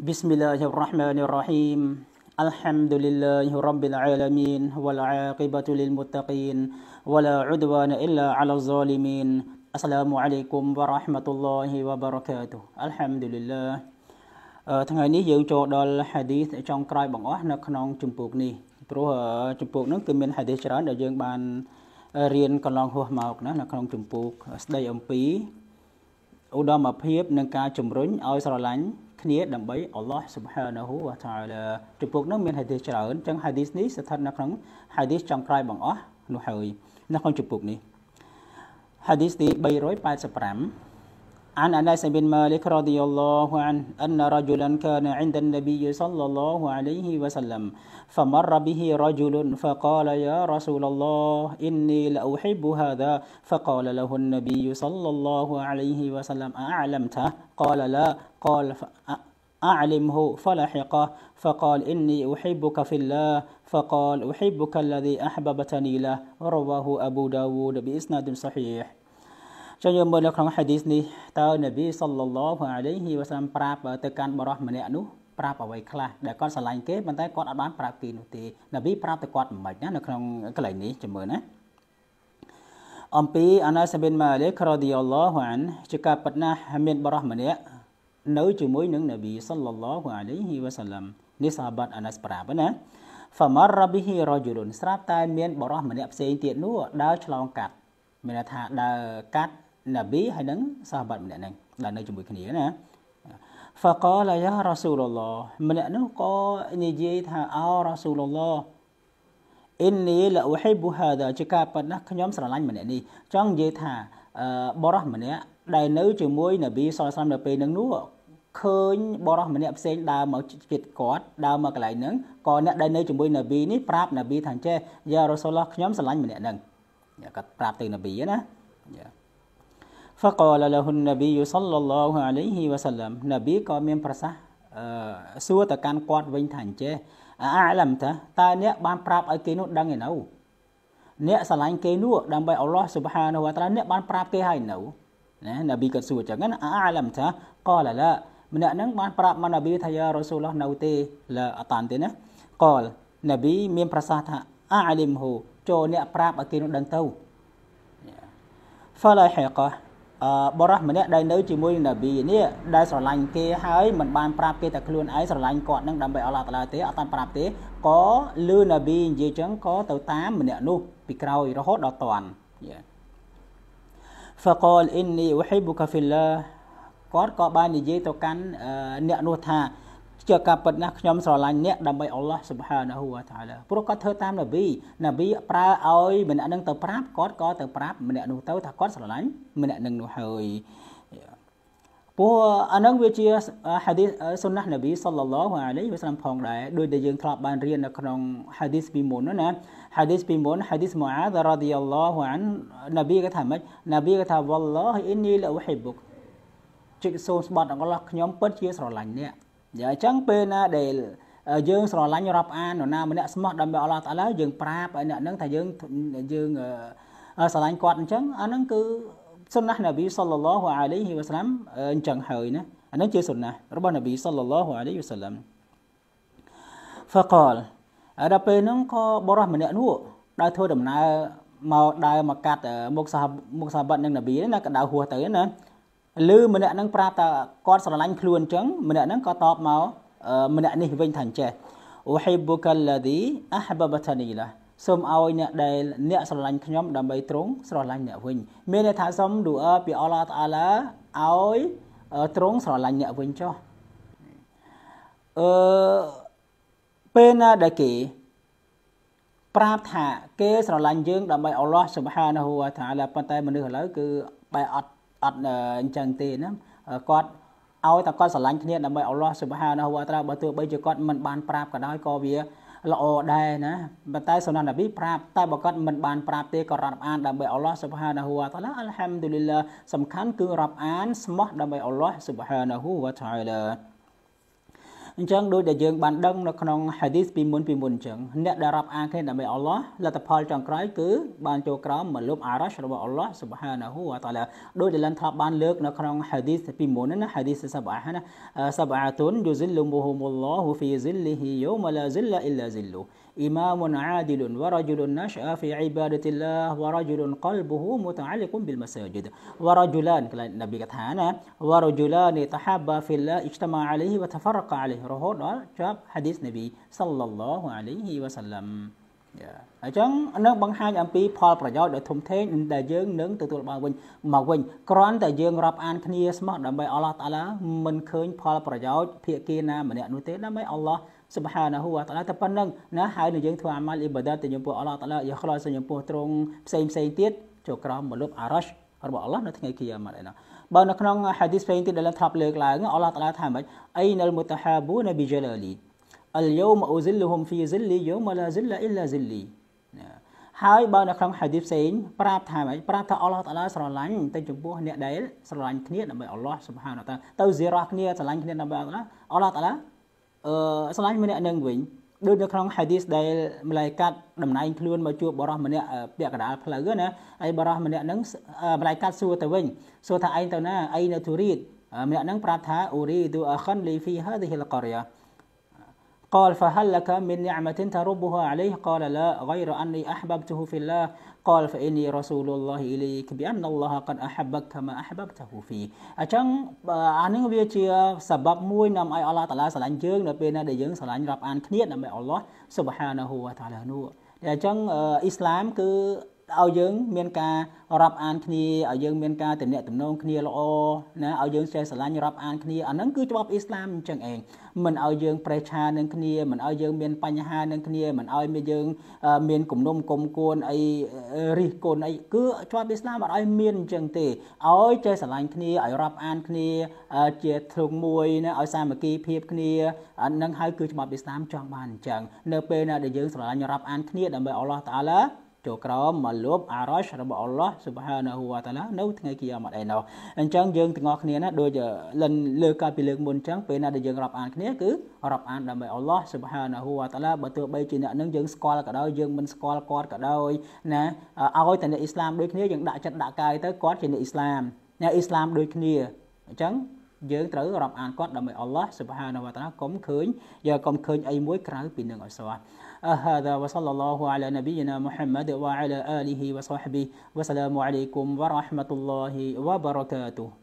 بسم الله الرحمن الرحيم الحمد لله رب العالمين والعاقبة للمتقين ولا عدوان إلا على الظالمين السلام عليكم ورحمة الله وبركاته الحمد لله ថ្ងៃនេះយើងចូលដល់ hadith ចុងក្រោយបងអស់នៅក្នុងជំពូកនេះព្រោះជំពូកហ្នឹងគឺមាន hadith ច្រើនដែលយើងបានរៀនកន្លងហួសមកណានៅក្នុងជំពូកស្ដីអំពីឧត្តមភាពនឹងការជំរុញឲ្យស្រឡាញ់គ្នាដើម្បីអល់ឡោះ Subhanahu wa Ta'ala ចំពោះនោះមានហាឌីសច្រើនចឹងហាឌីសនេះស្ថិតនៅក្នុងហាឌីសចុងក្រោយបង្អស់នោះហើយនៅក្នុងចំពោះនេះហាឌីសទី385 عن أنس بن مالك رضي الله عنه أن رجلا كان عند النبي صلى الله عليه وسلم فمر به رجل فقال يا رسول الله إني لأحب هذا فقال له النبي صلى الله عليه وسلم أعلمته قال لا قال أعلمه فلحقه فقال إني أحبك في الله فقال أحبك الذي أحببتني له رواه أبو داود بإسناد صحيح ចុះយើងមើលនៅក្នុងហាឌីសនេះតើនប៊ីសល្លឡោះអាឡៃហ៊ីវ៉ាសាឡាមប្រាប់ទៅកាន់បរិសម្នាក់នោះប្រាប់អ្វីខ្លះដែលគាត់ឆ្លាញ់គេប៉ុន្តែគាត់អត់បានប្រាប់គេនោះទេនប៊ីប្រាប់ទៅគាត់មិនណានៅក្នុងកន្លែងនេះចាំមើលណាអំពីអានាសប៊ីនម៉ាលីករ៉ាឌីយ៉ាឡោះអានជាការប៉ាត់ណាស់មានបរិសម្នាក់នៅជាមួយនឹងនប៊ីសល្លឡោះអាឡៃហ៊ីវ៉ាសាឡាមនេះសាបាត់អានាសប្រាប់ណា famar rabihi rajulun ស្រាប់តែមាន បរិសម្នាក់ផ្សេងទៀតនោះដើរឆ្លងកាត់មានន័យថាដើរកាត់ណាប៊ីហើយនឹងសាបាត់ម្នាក់ហ្នឹងដែលនៅជាមួយគ្នាណា فقال يا رسول الله ម្នាក់នោះក៏និយាយថាអោ رسول الله إني لا أحب هذا ជាការប៉ុណ្ណាខ្ញុំស្រឡាញ់ម្នាក់នេះចង់និយាយថាបរិសម្នាក់ដែលនៅជាមួយនប៊ីសលសាមនៅពេលនឹងនោះឃើញបរិសម្នាក់ផ្សេងដើរមកជិតគាត់ដើរមកកន្លែងហ្នឹងក៏អ្នកដែលនៅជាមួយនប៊ីនេះប្រាប់នប៊ីថាចេះយ៉ារ៉ូសូលឡោះខ្ញុំស្រឡាញ់ម្នាក់ហ្នឹងគាត់ប្រាប់ទៅនប៊ីណាយ៉ា فقال له النبي صلى الله عليه وسلم នប៊ីក៏មានប្រសាសន៍សួរទៅកាន់គាត់វិញថាអញ្ចេះអាឡាំថាតើអ្នកបានប្រាប់ឲ្យគេនោះដឹងឯនៅអ្នកឆ្លាញ់គេនោះដើម្បីអល់ឡោះស៊ុបហានវតាអ្នកបានប្រាប់គេឲ្យនៅណានប៊ីក៏សួរអញ្ចឹងណាអាឡាំថាកលឡាម្នាក់ហ្នឹងបានប្រាប់មនប៊ីថាយ៉ារ៉ូស៊ូលឡោះនៅទេឡាអតានទេណាកលនប៊ីមាន ប្រសាសន៍ថាអាលីមហូចូលអ្នកប្រាប់ឲ្យគេនោះដឹងទៅ فلاحقه អឺបរិសម្នាក់ដែលនៅជាមួយនប៊ីនេះដែលស្រឡាញ់គេហើយមិនបានប្រាប់គេតែខ្លួនឯងស្រឡាញ់គាត់នឹងដើម្បីអល់ឡោះតាឡាទេអត់បានប្រាប់ទេក៏លឺនប៊ីនិយាយចឹងក៏ទៅតាម ម្នាក់នោះពីក្រោយរហូតដល់តាន់ فقال اني احبك في الله គាត់ក៏បាននិយាយទៅកាន់អ្នកនោះថាជាការពិតណាស់ខ្ញុំស្រឡាញ់អ្នកដើម្បីអល់ឡោះសុបហានាហ៊ូវតាឡាព្រោះគាត់ធ្វើតាមនប៊ីនប៊ីប្រើឲ្យម្នាក់នឹងទៅប្រាប់គាត់ក៏ទៅប្រាប់ម្នាក់នោះទៅថាគាត់ស្រឡាញ់ម្នាក់នឹងនោះហើយព្រោះអានឹងវាជាហាឌីសសុណានប៊ីសល្លឡោះអាឡៃវ៉ាសឡាំផងដែរដោយដែលយើងធ្លាប់បានរៀននៅក្នុងហាឌីសពីមុនណាហាឌីសពីមុនហាឌីសមូអាដរ៉ាឌីយ៉ាឡោះអាននប៊ីក៏ថាម៉េចនប៊ីក៏ថាវ៉ាឡោះអ៊ីននីលអ៊ូហ៊ីប៊ុកជិតសូមស្បត់អល់ឡោះខ្ញុំពិតជាស្រឡាញ់អ្នកយ៉ាអញ្ចឹងពេលណាដែលយើងស្រឡាញ់រាប់អាននរណាម្នាក់ស្មោះដើម្បីអល់ឡោះតាឡាយើងប្រាប់ឲ្យអ្នកហ្នឹងថាយើងយើងស្រឡាញ់គាត់អញ្ចឹងអាហ្នឹងគឺសុនណះណាប៊ីសល្លឡោះអាឡៃហ៊ីវ៉ាសាឡាំអញ្ចឹងហើយណាអាហ្នឹងជាសុនណះរបស់ណាប៊ីសល្លឡោះអាឡៃហ៊ីវ៉ាសាឡាំ فقال ដល់ពេលហ្នឹងក៏បរិសម្នាក់នោះដើរធ្វើដំណើរមកដើរមកកាត់មុខសាមុខសាបាត់នឹងនប៊ីណាកដៅហួសទៅណាឬម្នាក់ហ្នឹងប្រាប់ថាគាត់ស្រឡាញ់ខ្លួនអញ្ចឹងម្នាក់ហ្នឹងក៏តបមកម្នាក់នេះវិញថាអញ្ចេះអូហេបូកាឡាឌីអះបបតានីឡាសូមឲ្យអ្នកដែលអ្នកស្រឡាញ់ខ្ញុំដើម្បីទ្រង់ស្រឡាញ់អ្នកវិញមានន័យថាសូមឌូអើពីអល់ឡោះតាឡាឲ្យទ្រង់ស្រឡាញ់អ្នកវិញចុះអឺពេលណាដែលគេប្រាប់ថាគេស្រឡាញ់យើងដើម្បីអល់ឡោះស៊ុបហានហូវតាឡាប៉ុន្តែមនុស្សឥឡូវគឺបែរអត់អត់អញ្ចឹងទេណាគាត់ឲ្យតែគាត់ស្រឡាញ់គ្នាដើម្បីអល់ឡោះស៊ុបហានហ៊ូវតាបើទោះបីជាគាត់មិនបានប្រាប់ក៏ដោយក៏វាល្អដែរណាប៉ុន្តែសុណាននប៊ីប្រាប់តែបើគាត់មិនបានប្រាប់ទេក៏រាប់អានដើម្បីអល់ឡោះស៊ុបហានហ៊ូវតាឡាអល់ហាំឌូលីឡាសំខាន់គឺរាប់អានស្មោះដើម្បីអល់ឡោះស៊ុបហានហ៊ូវតាឡាអញ្ចឹងដូចដែលយើង បានដឹងនៅក្នុង hadith ពីមុនពីមុនអញ្ចឹងអ្នកដែលរាប់អានគ្នាដើម្បីអល់ឡោះលទ្ធផលចុងក្រោយគឺ បានចូលក្រោមមកលុបអារ៉ាស់របស់អល់ឡោះ subhanahu wa ta'ala ដូចដែលឡានធ្លាប់បានលើកនៅក្នុង hadith ពីមុនណា hadith សាបាណាសាបាតុន yuzilluhum Allahu fi zillihi yawma la zilla illa zilluh إمام عادل ورجل نشأ في عبادة الله ورجل قلبه متعلق بالمساجد ورجلان النبي كتانا ورجلان تحابا في الله اجتمع عليه وتفرق عليه រហូតដល់ចប់ hadith នប៊ី sallallahu alaihi wasallam អញ្ចឹងនឹងបង្ហាញអំពីផលប្រយោជន៍ដ៏ធំធេងដែលយើងនឹងទទួលបានវិញមកវិញគ្រាន់តែយើងរាប់អានគ្នាស្មោះដើម្បីអល់ឡោះតាឡាមិនឃើញផលប្រយោជន៍ភាគីណាម្នាក់នោះទេដើម្បីអល់ឡោះ سبحانه វតាឡាតែប៉ុណ្្នឹងណាហើយនឹងយើងធ្វើអាម៉ាល់អ៊ីបាដាតទៅចំពោះអល់ឡោះតាឡាយកខ្លោចទៅចំពោះទ្រង់ផ្សេងផ្សេងទៀតចូលក្រោមមកលុបអារ៉ាស់របស់អល់ឡោះនៅថ្ងៃគីយ៉ាម៉ាត់ឯណោះបើនៅក្នុង hadith ផ្សេងទៀតដែលយើងធ្លាប់លើកឡើងអល់ឡោះតាឡាថាម៉េចអៃណលមុតហាប៊ូណាប៊ីជលអលីអលយូមអ៊ូសិលលហ៊ុមហ្វីសិលលីយូមឡាសិលអ៊ីឡាសិលលីហើយបើនៅក្នុង hadith ផ្សេងប្រាប់ថាម៉េចប្រាប់ថាអល់ឡោះតាឡាស្រឡាញ់ទៅចំពោះអ្នកដែលស្រឡាញ់គ្នាដើម្បីអល់ឡោះសុបហានតាទៅសេរ៉ះគ្នាស្រឡាញ់គ្នាដើម្បីអល់ឡោះអល់ឡោះតាឡាអឺស្រឡាញ់ម្នាក់នឹងវិញដូចនៅក្នុង hadith ដែលម្លាយកាត់តំណែងខ្លួនមកជួបបរោះម្នាក់ពាក់កណ្ដាលផ្លូវណាហើយបរោះម្នាក់ហ្នឹងម្លាយកាត់សួរទៅវិញសួរថាឯងទៅណាឯងនៅទូរីតម្នាក់ហ្នឹងប្រាប់ថាអ៊ូរីទូអខុនលីហ្វីហាឌីហ៊ីលកូរីយ៉ា قال فهل لك من نعمة تربها عليه قال لا غير أني أحببته في الله قال فإني رسول الله إليك بأن الله قد أحبك كما أحببته فيه អញ្ចឹងអានឹងវាជាសបប់មួយនាំឲ្យអល់ឡោះតាឡាស្រឡាញ់យើងនៅពេលណាដែលយើងស្រឡាញ់រាប់អានគ្នាដើម្បីអល់ឡោះស៊ុបហានាហ៊ូវតាឡានោះតែអញ្ចឹងអ៊ីស្លាមគឺឲ្យយើងមានការរាប់អានគ្នាឲ្យយើងមានការទំនាក់ទំនងគ្នាល្អណាឲ្យយើងចេះស្រឡាញ់រាប់អានគ្នាអាហ្នឹងគឺច្បាប់អ៊ីស្លាមអញ្ចឹងឯងមិនឲ្យយើងប្រេះឆានឹងគ្នាមិនឲ្យយើងមានបញ្ហានឹងគ្នាមិនឲ្យ មានយើងមានគំនុំគុំគួនអីរិះគន់អីគឺច្បាប់អ៊ីស្លាមអត់ឲ្យមានអញ្ចឹងទេឲ្យចេះស្រឡាញ់គ្នាឲ្យរាប់អានគ្នាជាធ្លុងមួយណាឲ្យសាមគ្គីភាពគ្នាអាហ្នឹងហើយគឺច្បាប់អ៊ីស្លាមចង់បានអញ្ចឹងនៅពេលណាដែលយើងស្រឡាញ់រាប់អានគ្នាដើម្បីអល់ឡោះតាឡាចូលក្រោមមកលបអារ៉ាសរបស់អល់ឡោះស៊ុបហានាហ៊ូវតាឡានៅថ្ងៃគីយ៉ាម៉ាត់ឯណោះអញ្ចឹងយើងទាំងអស់គ្នាណាដូចលិនលើកាលពីលើកមុនអញ្ចឹងពេលណាដែលយើងរាប់អានគ្នាគឺរាប់អានដើម្បីអល់ឡោះស៊ុបហានាហ៊ូវតាឡាបើទោះបីជាអ្នកនឹងយើងស្គាល់ក៏ដោយយើងមិនស្គាល់គាត់ក៏ដោយណាឲ្យតែអ្នកអ៊ីស្លាមដូចគ្នាយើងដាក់ចិត្តដាក់កាយទៅគាត់ជាអ្នកអ៊ីស្លាមអ្នកអ៊ីស្លាមដូចគ្នាអញ្ចឹងយើងត្រូវរាប់អានគាត់ដើម្បីអល់ឡោះស៊ុបហានាហ៊ូវតាឡាកុំឃើញយកកុំឃើញអីមួយក្រៅពីនឹងអល់ឡោះ هذا وصلى الله على نبينا محمد وعلى آله وصحبه والسلام عليكم ورحمة الله وبركاته